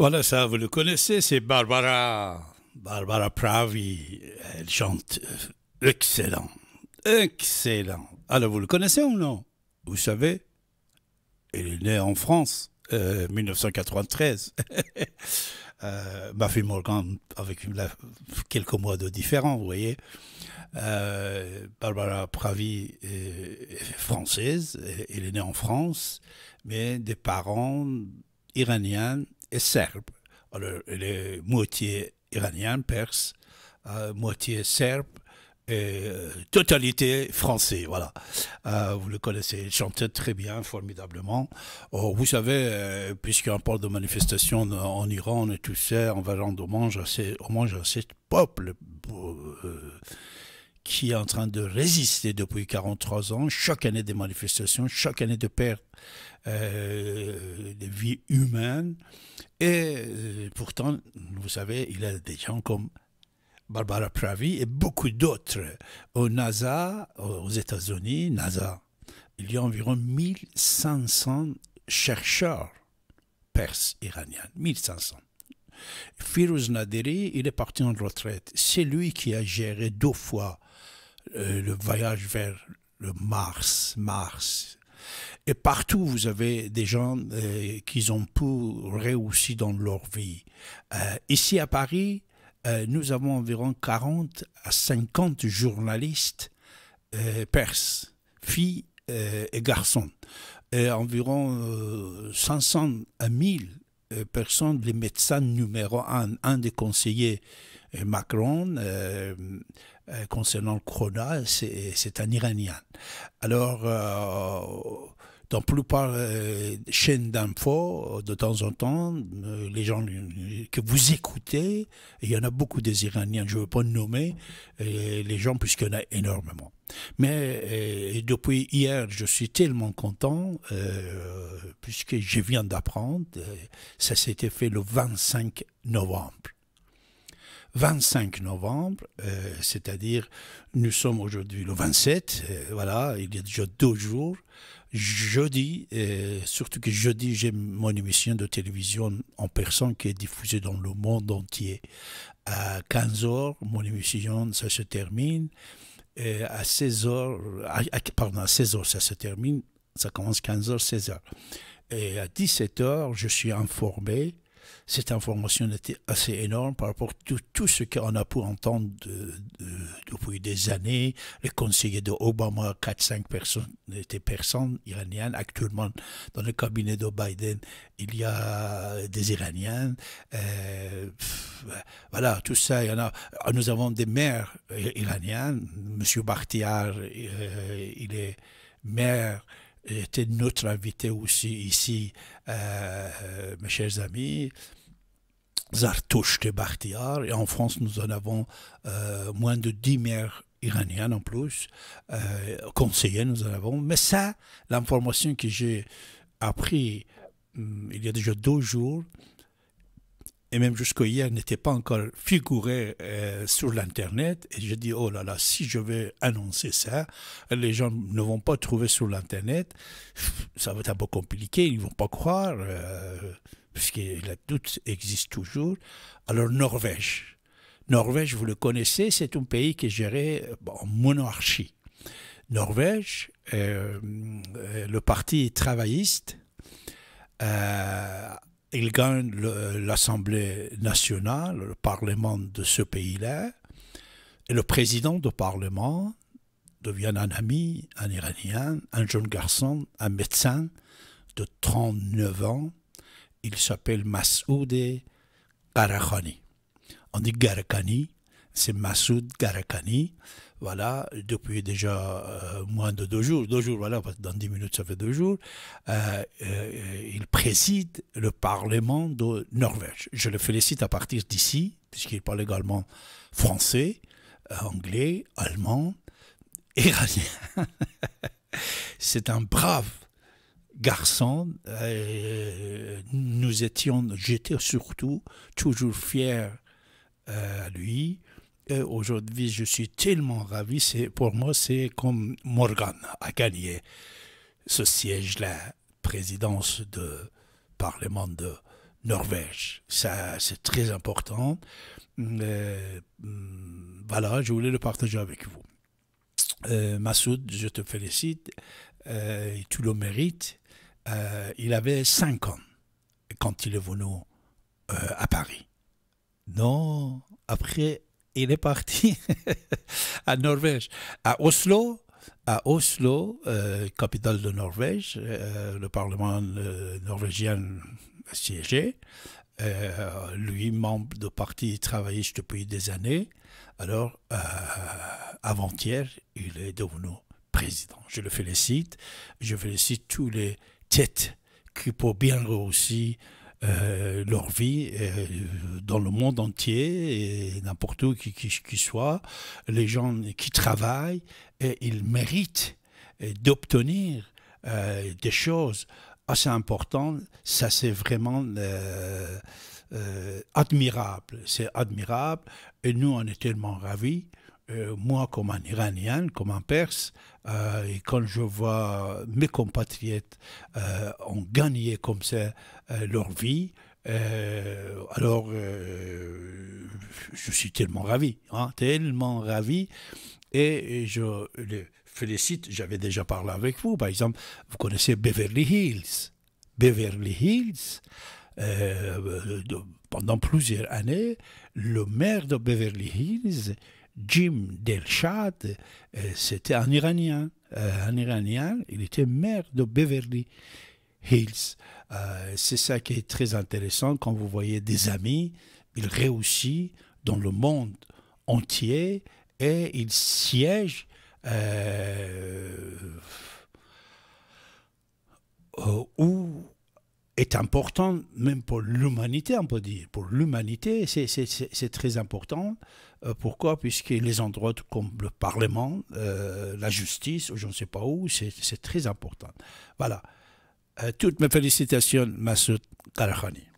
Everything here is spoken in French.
Voilà, ça, vous le connaissez, c'est Barbara. Barbara Pravi, elle chante euh, excellent. Excellent. Alors, vous le connaissez ou non Vous savez, elle est née en France, 1993. Euh, euh, ma fille Morgan, avec quelques mois de différents vous voyez. Euh, Barbara Pravi est française, elle est née en France, mais des parents iraniens et serbe. Alors, elle est moitié iranien, perse, euh, moitié serbe, et euh, totalité français, voilà. Euh, vous le connaissez, il chantait très bien, formidablement. Oh, vous savez, puisqu'on parle de manifestation en Iran, et tout tous on va rendre hommage à, ces, hommage à ces peuples qui est en train de résister depuis 43 ans, chaque année des manifestations, chaque année de perte euh, de vie humaine. Et euh, pourtant, vous savez, il y a des gens comme Barbara Pravi et beaucoup d'autres au NASA, aux États-Unis, NASA. Il y a environ 1500 chercheurs perses iraniens, 1500. Firouz Nadiri, il est parti en retraite. C'est lui qui a géré deux fois euh, le voyage vers le Mars, Mars. Et partout, vous avez des gens euh, qui ont pu réussir dans leur vie. Euh, ici à Paris, nous avons environ 40 à 50 journalistes perses, filles et garçons. Et environ 500 à 1000 euh, personne, le médecin numéro un, un des conseillers euh, Macron euh, concernant le corona, c'est un Iranien. Alors, dans plupart des euh, chaînes d'info, euh, de temps en temps, euh, les gens que vous écoutez, il y en a beaucoup des Iraniens, je ne veux pas nommer les gens puisqu'il y en a énormément. Mais depuis hier, je suis tellement content puisque je viens d'apprendre, ça s'était fait le 25 novembre. 25 novembre, c'est-à-dire nous sommes aujourd'hui le 27, voilà, il y a déjà deux jours, jeudi, euh, surtout que jeudi, j'ai mon émission de télévision en personne qui est diffusée dans le monde entier. À 15h, mon émission, ça se termine. Et euh, à 16h, à, pardon, à 16h, ça se termine. Ça commence 15h, 16h. Et à 17h, je suis informé cette information était assez énorme par rapport à tout, ce qu'on a pu entendre depuis des années. Les conseillers de Obama, 4-5 personnes étaient personnes iraniennes. Actuellement, dans le cabinet de Biden, il y a des Iraniens. Euh, voilà, tout ça. Il y en a. Euh, nous avons des maires euh, iraniens. Monsieur Bakhtiar, il est maire était notre invité aussi ici, euh, mes chers amis. Zartouche de Bakhtiar. Et en France, nous en avons euh, moins de 10 maires iraniennes en plus, euh, conseillers nous en avons. Mais ça, l'information que j'ai appris hum, il y a déjà deux jours, et même jusqu'à hier, n'était pas encore figuré euh, sur l'Internet. Et j'ai dit, oh là là, si je vais annoncer ça, les gens ne vont pas trouver sur l'Internet. Ça va être un peu compliqué, ils ne vont pas croire, euh, puisque le doute existe toujours. Alors, Norvège. Norvège, vous le connaissez, c'est un pays qui est géré en monarchie. Norvège, euh, le parti travailliste, il gagne l'Assemblée nationale, le Parlement de ce pays-là, et le président du Parlement devient un ami, un Iranien, un jeune garçon, un médecin de 39 ans. Il s'appelle Masoud Karakhani. On dit Garakani c'est Massoud Garakani, Voilà, depuis déjà euh, moins de deux jours, deux jours, voilà, dans dix minutes ça fait deux jours, euh, euh, il préside le Parlement de Norvège. Je le félicite à partir d'ici, puisqu'il parle également français, anglais, allemand, iranien. c'est un brave garçon. nous étions, j'étais surtout toujours fier à lui Aujourd'hui, je suis tellement ravi. C'est, pour moi, c'est comme Morgan a gagné ce siège-là, présidence de Parlement de Norvège. Ça, c'est très important. Euh, mm, voilà, je voulais le partager avec vous. Euh, Massoud, je te félicite. Euh, tu le mérites. il avait 5 ans quand il est venu à Paris. Non, après il est parti à Norvège, à Oslo. À Oslo, euh, capitale de Norvège, euh, le Parlement euh, norvégien a siégé. lui, membre de parti travailliste depuis des années. Alors, avant-hier, il est devenu président. Je le félicite. Je félicite tous les têtes qui, pour bien réussir, euh, leur vie euh, dans le monde entier, et n'importe où qui, qui, soit, les gens qui travaillent, et ils méritent euh, d'obtenir des choses assez importantes. Ça, c'est vraiment admirable. C'est admirable. Et nous, on est tellement ravis. Euh, moi, comme un Iranien, comme un Perse, euh, et quand je vois mes compatriotes euh, ont gagné comme ça leur vie, alors, je suis tellement ravi, hein, tellement ravi. Et je félicite, j'avais déjà parlé avec vous, par exemple, vous connaissez Beverly Hills. Beverly Hills, pendant plusieurs années, le maire de Beverly Hills Jim Delshad, euh, c'était un Iranien. Euh, un Iranien, il était maire de Beverly Hills. Euh, c'est ça qui est très intéressant quand vous voyez des amis, il réussit dans le monde entier et il siège où c'est important, même pour l'humanité, on peut dire. Pour l'humanité, c'est très important. Euh, pourquoi Puisque les endroits comme le Parlement, euh, la justice, ou je ne sais pas où, c'est très important. Voilà. Euh, toutes mes félicitations, Massoud Karakhani.